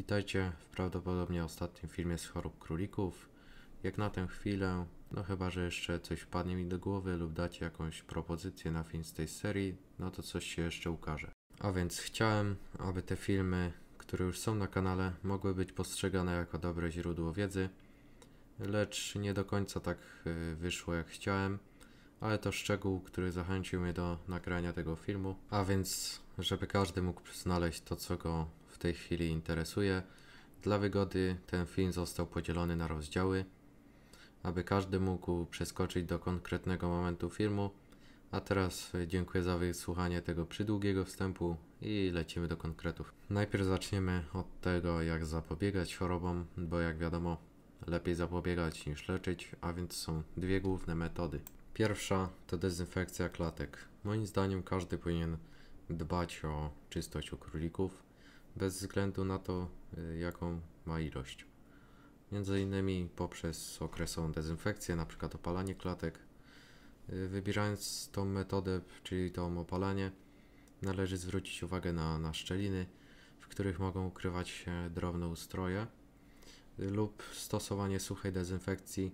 Witajcie w prawdopodobnie ostatnim filmie z chorób królików. Jak na tę chwilę, no chyba, że jeszcze coś wpadnie mi do głowy lub dacie jakąś propozycję na film z tej serii, no to coś się jeszcze ukaże. A więc chciałem, aby te filmy, które już są na kanale, mogły być postrzegane jako dobre źródło wiedzy, lecz nie do końca tak y, wyszło jak chciałem, ale to szczegół, który zachęcił mnie do nagrania tego filmu, a więc żeby każdy mógł znaleźć to, co go tej chwili interesuje. Dla wygody ten film został podzielony na rozdziały, aby każdy mógł przeskoczyć do konkretnego momentu filmu. A teraz dziękuję za wysłuchanie tego przydługiego wstępu i lecimy do konkretów. Najpierw zaczniemy od tego, jak zapobiegać chorobom, bo jak wiadomo, lepiej zapobiegać niż leczyć, a więc są dwie główne metody. Pierwsza to dezynfekcja klatek. Moim zdaniem każdy powinien dbać o czystość u królików, bez względu na to, y, jaką ma ilość. Między innymi poprzez okresową dezynfekcję, np. opalanie klatek. Y, wybierając tą metodę, czyli to opalanie, należy zwrócić uwagę na, na szczeliny, w których mogą ukrywać się drobne ustroje y, lub stosowanie suchej dezynfekcji.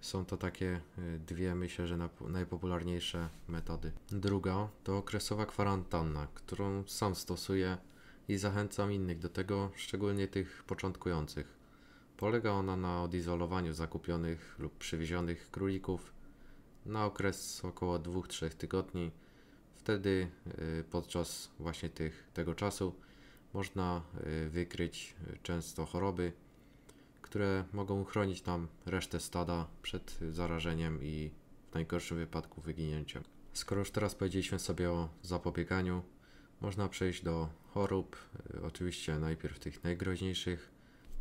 Są to takie dwie, myślę, że najpopularniejsze metody. Druga to okresowa kwarantanna, którą sam stosuję i zachęcam innych do tego, szczególnie tych początkujących. Polega ona na odizolowaniu zakupionych lub przywiezionych królików na okres około 2-3 tygodni. Wtedy y, podczas właśnie tych, tego czasu można y, wykryć y, często choroby, które mogą chronić nam resztę stada przed zarażeniem i w najgorszym wypadku wyginięciem. Skoro już teraz powiedzieliśmy sobie o zapobieganiu, można przejść do chorób, y, oczywiście najpierw tych najgroźniejszych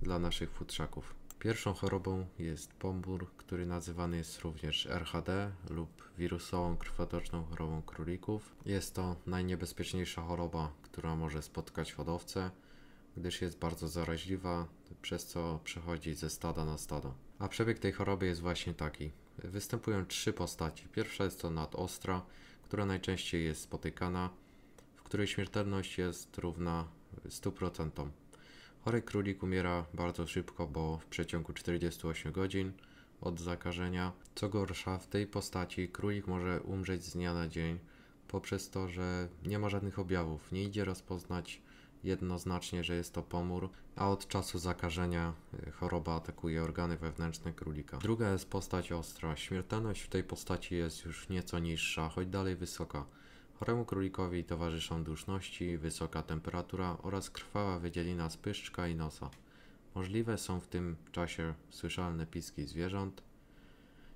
dla naszych futrzaków. Pierwszą chorobą jest bombur, który nazywany jest również RHD lub wirusową krwotoczną chorobą królików. Jest to najniebezpieczniejsza choroba, która może spotkać hodowcę, gdyż jest bardzo zaraźliwa, przez co przechodzi ze stada na stado. A przebieg tej choroby jest właśnie taki. Występują trzy postacie. Pierwsza jest to nadostra, która najczęściej jest spotykana której śmiertelność jest równa 100%. Chory królik umiera bardzo szybko, bo w przeciągu 48 godzin od zakażenia. Co gorsza, w tej postaci królik może umrzeć z dnia na dzień poprzez to, że nie ma żadnych objawów, nie idzie rozpoznać jednoznacznie, że jest to pomór, a od czasu zakażenia e, choroba atakuje organy wewnętrzne królika. Druga jest postać ostra. Śmiertelność w tej postaci jest już nieco niższa, choć dalej wysoka. Choremu królikowi towarzyszą duszności, wysoka temperatura oraz krwawa wydzielina z pyszczka i nosa. Możliwe są w tym czasie słyszalne piski zwierząt.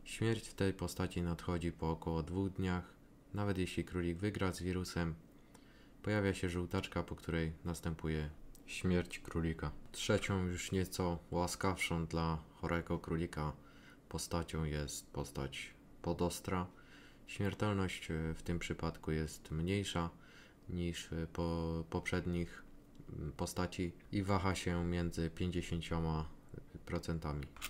Śmierć w tej postaci nadchodzi po około dwóch dniach. Nawet jeśli królik wygra z wirusem, pojawia się żółtaczka, po której następuje śmierć królika. Trzecią, już nieco łaskawszą dla chorego królika postacią jest postać podostra. Śmiertelność e, w tym przypadku jest mniejsza niż e, po poprzednich mm, postaci i waha się między 50%.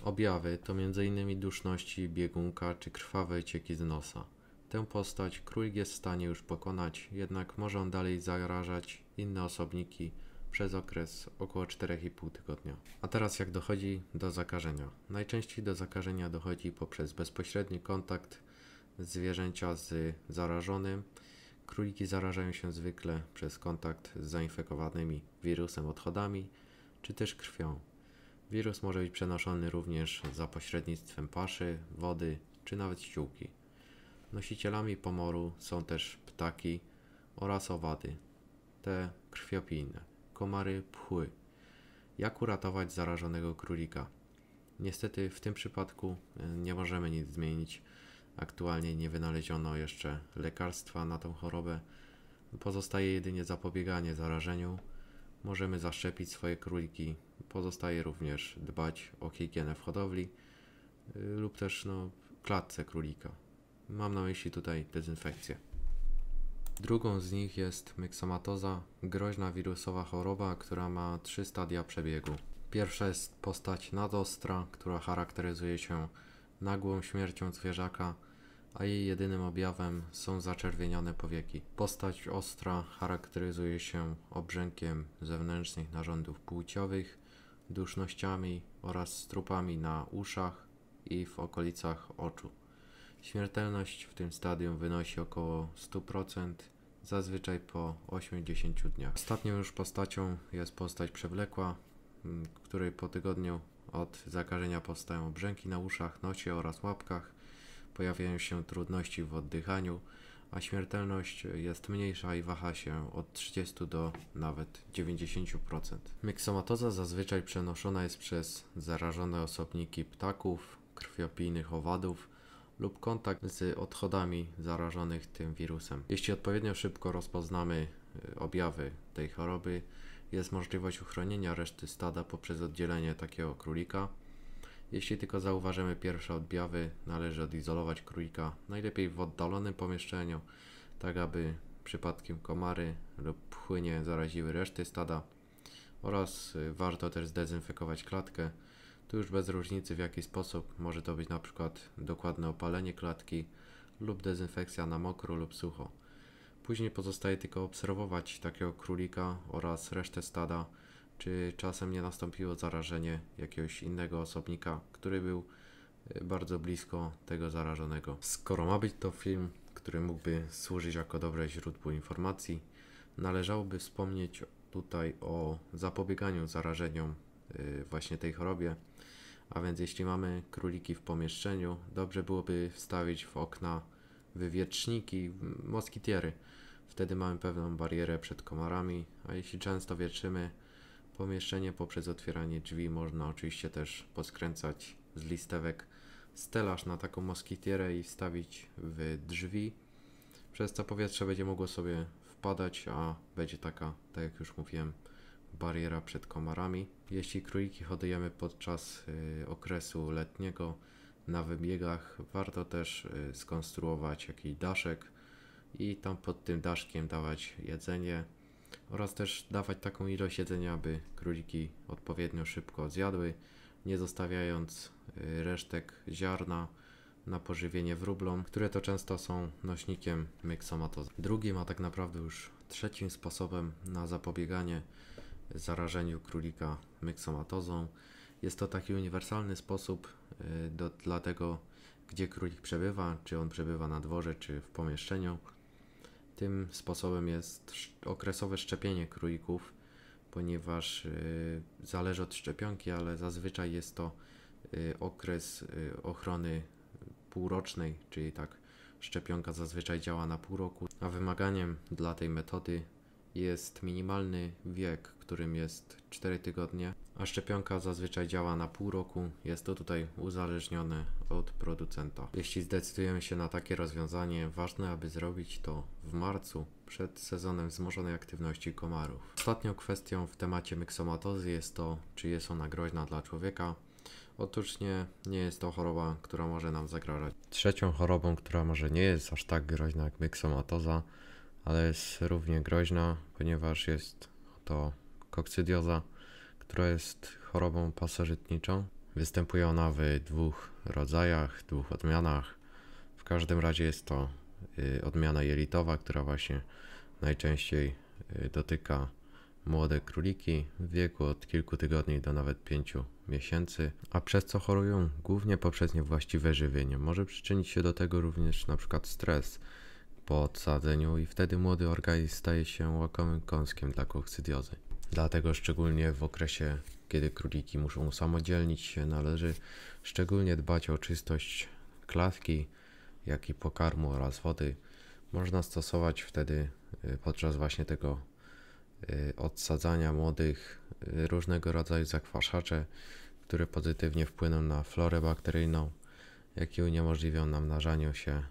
Objawy to m.in. duszności, biegunka czy krwawe cieki z nosa. Tę postać królik jest w stanie już pokonać, jednak może on dalej zarażać inne osobniki przez okres około 4,5 tygodnia. A teraz jak dochodzi do zakażenia? Najczęściej do zakażenia dochodzi poprzez bezpośredni kontakt zwierzęcia z zarażonym. Króliki zarażają się zwykle przez kontakt z zainfekowanymi wirusem odchodami czy też krwią. Wirus może być przenoszony również za pośrednictwem paszy, wody czy nawet ściółki. Nosicielami pomoru są też ptaki oraz owady, te krwiopijne, komary, pchły. Jak uratować zarażonego królika? Niestety w tym przypadku nie możemy nic zmienić Aktualnie nie wynaleziono jeszcze lekarstwa na tą chorobę. Pozostaje jedynie zapobieganie zarażeniu. Możemy zaszczepić swoje króliki. Pozostaje również dbać o higienę w hodowli y, lub też no, klatce królika. Mam na myśli tutaj dezynfekcję. Drugą z nich jest myksomatoza, groźna wirusowa choroba, która ma trzy stadia przebiegu. Pierwsza jest postać nadostra, która charakteryzuje się nagłą śmiercią zwierzaka, a jej jedynym objawem są zaczerwienione powieki. Postać ostra charakteryzuje się obrzękiem zewnętrznych narządów płciowych, dusznościami oraz strupami na uszach i w okolicach oczu. Śmiertelność w tym stadium wynosi około 100%, zazwyczaj po 80 dniach. Ostatnią już postacią jest postać przewlekła, której po tygodniu od zakażenia powstają brzęki na uszach, nosie oraz łapkach, pojawiają się trudności w oddychaniu, a śmiertelność jest mniejsza i waha się od 30 do nawet 90%. Myksomatoza zazwyczaj przenoszona jest przez zarażone osobniki ptaków, krwiopijnych owadów lub kontakt z odchodami zarażonych tym wirusem. Jeśli odpowiednio szybko rozpoznamy e, objawy tej choroby, jest możliwość uchronienia reszty stada poprzez oddzielenie takiego królika. Jeśli tylko zauważymy pierwsze odbiawy, należy odizolować królika, najlepiej w oddalonym pomieszczeniu, tak aby przypadkiem komary lub pchły nie zaraziły reszty stada. Oraz y, warto też zdezynfekować klatkę. Tu już bez różnicy w jaki sposób, może to być na przykład dokładne opalenie klatki lub dezynfekcja na mokro lub sucho. Później pozostaje tylko obserwować takiego królika oraz resztę stada, czy czasem nie nastąpiło zarażenie jakiegoś innego osobnika, który był e, bardzo blisko tego zarażonego. Skoro ma być to film, który mógłby służyć jako dobre źródło informacji, należałoby wspomnieć tutaj o zapobieganiu zarażeniom e, właśnie tej chorobie. A więc jeśli mamy króliki w pomieszczeniu, dobrze byłoby wstawić w okna wywieczniki, moskitiery. Wtedy mamy pewną barierę przed komarami, a jeśli często wietrzymy pomieszczenie poprzez otwieranie drzwi, można oczywiście też poskręcać z listewek stelaż na taką moskitierę i wstawić w drzwi, przez co powietrze będzie mogło sobie wpadać, a będzie taka, tak jak już mówiłem, bariera przed komarami. Jeśli króliki hodujemy podczas y, okresu letniego, na wybiegach warto też y, skonstruować jakiś daszek i tam pod tym daszkiem dawać jedzenie oraz też dawać taką ilość jedzenia, aby króliki odpowiednio szybko zjadły, nie zostawiając y, resztek ziarna na pożywienie wróblom, które to często są nośnikiem myksomatozy. Drugim, a tak naprawdę już trzecim sposobem na zapobieganie zarażeniu królika myksomatozą jest to taki uniwersalny sposób y, do, dla tego, gdzie królik przebywa, czy on przebywa na dworze, czy w pomieszczeniu. Tym sposobem jest okresowe szczepienie królików, ponieważ y, zależy od szczepionki, ale zazwyczaj jest to y, okres ochrony półrocznej, czyli tak szczepionka zazwyczaj działa na pół roku, a wymaganiem dla tej metody jest minimalny wiek, którym jest 4 tygodnie, a szczepionka zazwyczaj działa na pół roku. Jest to tutaj uzależnione od producenta. Jeśli zdecydujemy się na takie rozwiązanie, ważne aby zrobić to w marcu przed sezonem wzmożonej aktywności komarów. Ostatnią kwestią w temacie myksomatozy jest to, czy jest ona groźna dla człowieka. Otóż nie, nie jest to choroba, która może nam zagrażać. Trzecią chorobą, która może nie jest aż tak groźna jak myksomatoza, ale jest równie groźna, ponieważ jest to kokcydioza, która jest chorobą pasożytniczą. Występuje ona w dwóch rodzajach, dwóch odmianach. W każdym razie jest to y, odmiana jelitowa, która właśnie najczęściej y, dotyka młode króliki w wieku od kilku tygodni do nawet pięciu miesięcy, a przez co chorują głównie poprzez niewłaściwe żywienie. Może przyczynić się do tego również na przykład stres, po odsadzeniu i wtedy młody organizm staje się łakomym kąskiem dla kokcydiozy. Dlatego szczególnie w okresie, kiedy króliki muszą usamodzielnić się, należy szczególnie dbać o czystość klatki, jak i pokarmu oraz wody. Można stosować wtedy y, podczas właśnie tego y, odsadzania młodych y, różnego rodzaju zakwaszacze, które pozytywnie wpłyną na florę bakteryjną, jak i uniemożliwią namnażaniu się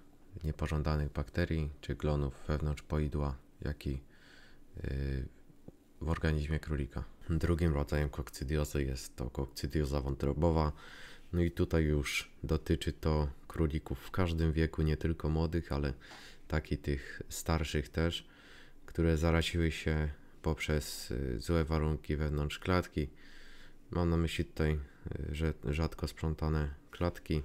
niepożądanych bakterii czy glonów wewnątrz poidła, jak i y, w organizmie królika. Drugim rodzajem kokcydiozy jest to kokcydioza wątrobowa. No i tutaj już dotyczy to królików w każdym wieku, nie tylko młodych, ale taki tych starszych też, które zaraziły się poprzez y, złe warunki wewnątrz klatki. Mam na myśli tutaj y, że rzadko sprzątane klatki,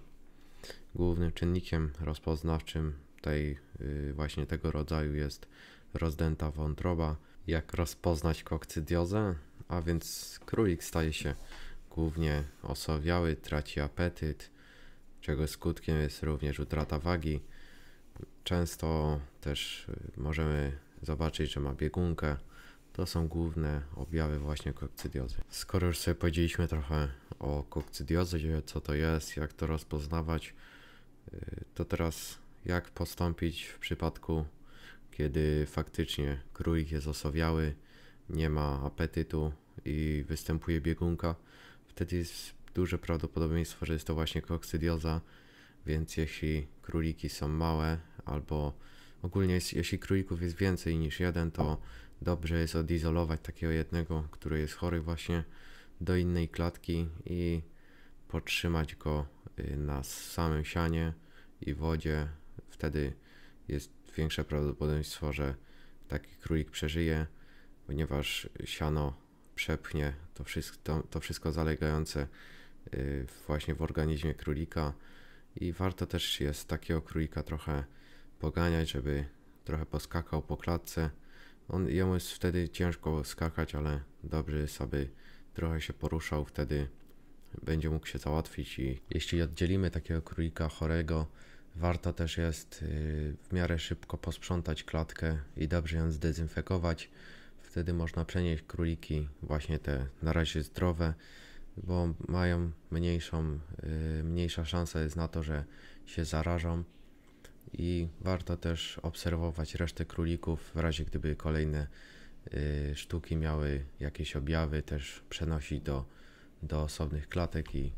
Głównym czynnikiem rozpoznawczym tej y, właśnie tego rodzaju jest rozdęta wątroba. Jak rozpoznać kokcydiozę? A więc królik staje się głównie osowiały, traci apetyt, czego skutkiem jest również utrata wagi. Często też y, możemy zobaczyć, że ma biegunkę, to są główne objawy właśnie kokcydiozy. Skoro już sobie powiedzieliśmy trochę o kokcydiozie, co to jest, jak to rozpoznawać, y, to teraz jak postąpić w przypadku, kiedy faktycznie królik jest osowiały, nie ma apetytu i występuje biegunka. Wtedy jest duże prawdopodobieństwo, że jest to właśnie koksydioza, więc jeśli króliki są małe albo ogólnie jeśli królików jest więcej niż jeden, to dobrze jest odizolować takiego jednego, który jest chory właśnie do innej klatki i podtrzymać go y, na samym sianie i wodzie. Wtedy jest większe prawdopodobieństwo, że taki królik przeżyje, ponieważ siano przepchnie to wszystko, to, to wszystko zalegające y, właśnie w organizmie królika i warto też jest takiego królika trochę poganiać, żeby trochę poskakał po klatce, on, jemu jest wtedy ciężko skakać, ale dobrze jest, aby trochę się poruszał, wtedy będzie mógł się załatwić i jeśli oddzielimy takiego królika chorego, warto też jest y, w miarę szybko posprzątać klatkę i dobrze ją zdezynfekować. Wtedy można przenieść króliki, właśnie te na razie zdrowe, bo mają mniejszą, y, mniejsza szansa jest na to, że się zarażą i warto też obserwować resztę królików w razie gdyby kolejne y, sztuki miały jakieś objawy też przenosić do, do osobnych klatek i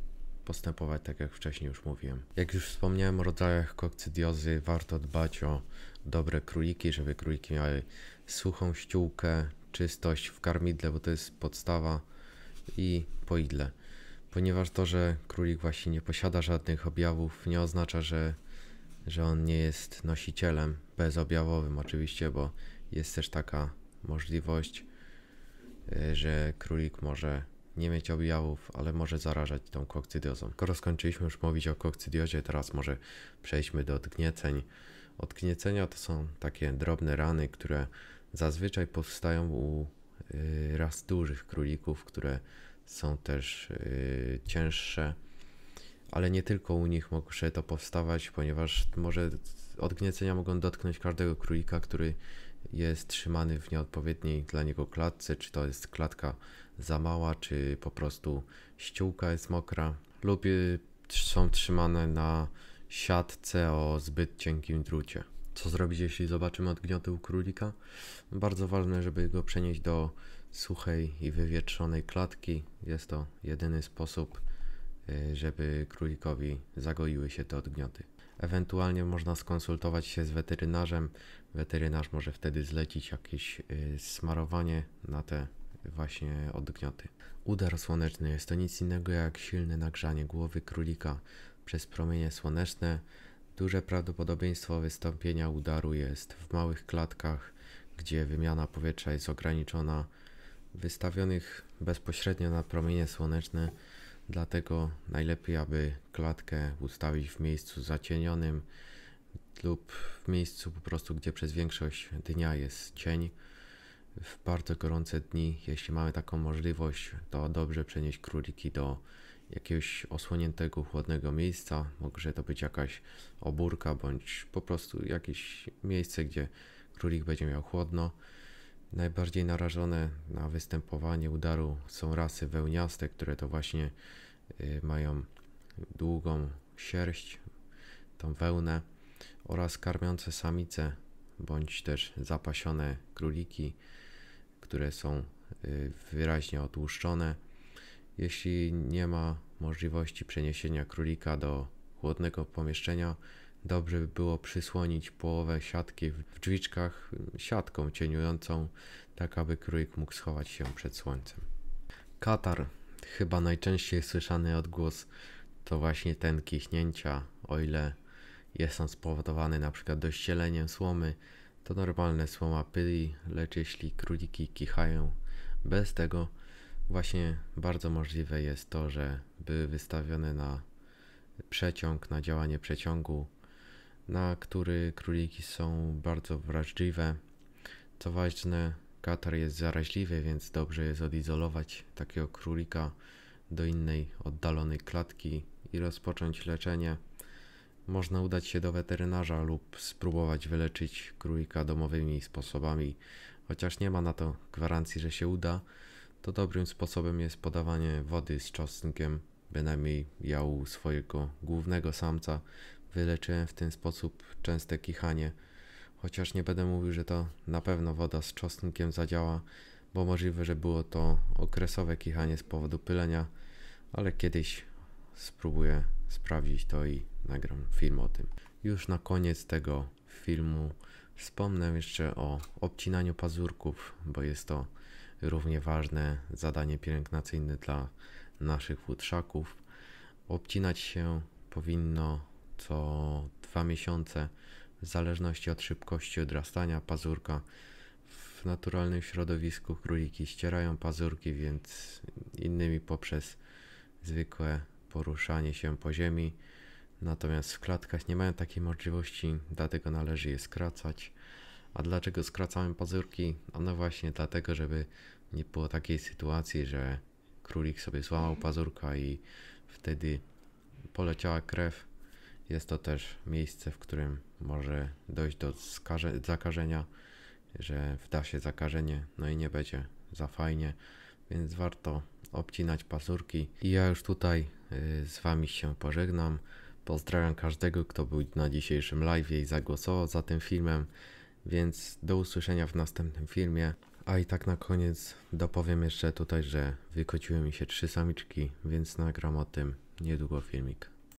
postępować tak jak wcześniej już mówiłem. Jak już wspomniałem o rodzajach kokcydiozy warto dbać o dobre króliki, żeby króliki miały suchą ściółkę, czystość w karmidle, bo to jest podstawa i poidle. Ponieważ to, że królik właśnie nie posiada żadnych objawów nie oznacza, że że on nie jest nosicielem bezobjawowym oczywiście, bo jest też taka możliwość, e, że królik może nie mieć objawów, ale może zarażać tą kokcydiozą. Skoro skończyliśmy już mówić o kokcydiozie, teraz może przejdźmy do odgnieceń. Odgniecenia to są takie drobne rany, które zazwyczaj powstają u e, raz dużych królików, które są też e, cięższe ale nie tylko u nich może to powstawać, ponieważ może odgniecenia mogą dotknąć każdego królika, który jest trzymany w nieodpowiedniej dla niego klatce, czy to jest klatka za mała, czy po prostu ściółka jest mokra, lub y, są trzymane na siatce o zbyt cienkim drucie. Co zrobić, jeśli zobaczymy odgnioty u królika? Bardzo ważne, żeby go przenieść do suchej i wywietrzonej klatki. Jest to jedyny sposób Y, żeby królikowi zagoiły się te odgnioty. Ewentualnie można skonsultować się z weterynarzem. Weterynarz może wtedy zlecić jakieś y, smarowanie na te właśnie odgnioty. Udar słoneczny jest to nic innego jak silne nagrzanie głowy królika przez promienie słoneczne. Duże prawdopodobieństwo wystąpienia udaru jest w małych klatkach, gdzie wymiana powietrza jest ograniczona. Wystawionych bezpośrednio na promienie słoneczne Dlatego najlepiej, aby klatkę ustawić w miejscu zacienionym lub w miejscu po prostu, gdzie przez większość dnia jest cień. W bardzo gorące dni, jeśli mamy taką możliwość, to dobrze przenieść króliki do jakiegoś osłoniętego, chłodnego miejsca. Może to być jakaś obórka bądź po prostu jakieś miejsce, gdzie królik będzie miał chłodno. Najbardziej narażone na występowanie udaru są rasy wełniaste, które to właśnie y, mają długą sierść, tą wełnę oraz karmiące samice bądź też zapasione króliki, które są y, wyraźnie otłuszczone. Jeśli nie ma możliwości przeniesienia królika do chłodnego pomieszczenia, Dobrze by było przysłonić połowę siatki w drzwiczkach y, siatką cieniującą, tak aby królik mógł schować się przed słońcem. Katar, chyba najczęściej słyszany odgłos, to właśnie ten kichnięcia, o ile jest on spowodowany np. dościeleniem słomy, to normalne słoma pyli, lecz jeśli króliki kichają bez tego, właśnie bardzo możliwe jest to, że były wystawione na przeciąg, na działanie przeciągu, na który króliki są bardzo wrażliwe. Co ważne, katar jest zaraźliwy, więc dobrze jest odizolować takiego królika do innej oddalonej klatki i rozpocząć leczenie. Można udać się do weterynarza lub spróbować wyleczyć królika domowymi sposobami. Chociaż nie ma na to gwarancji, że się uda, to dobrym sposobem jest podawanie wody z czosnkiem. Bynajmniej ja u swojego głównego samca Wyleczyłem w ten sposób częste kichanie. Chociaż nie będę mówił, że to na pewno woda z czosnkiem zadziała, bo możliwe, że było to okresowe kichanie z powodu pylenia, ale kiedyś spróbuję sprawdzić to i nagram film o tym. Już na koniec tego filmu wspomnę jeszcze o obcinaniu pazurków, bo jest to równie ważne zadanie pielęgnacyjne dla naszych futrzaków. Obcinać się powinno co dwa miesiące w zależności od szybkości odrastania pazurka. W naturalnym środowisku króliki ścierają pazurki, więc innymi poprzez zwykłe poruszanie się po ziemi. Natomiast w klatkach nie mają takiej możliwości, dlatego należy je skracać. A dlaczego skracamy pazurki? No właśnie dlatego, żeby nie było takiej sytuacji, że królik sobie złamał pazurka i wtedy poleciała krew jest to też miejsce, w którym może dojść do zakażenia, że wda się zakażenie, no i nie będzie za fajnie, więc warto obcinać pasurki. I ja już tutaj y, z Wami się pożegnam. Pozdrawiam każdego, kto był na dzisiejszym live i zagłosował za tym filmem, więc do usłyszenia w następnym filmie. A i tak na koniec dopowiem jeszcze tutaj, że wykociły mi się trzy samiczki, więc nagram o tym niedługo filmik.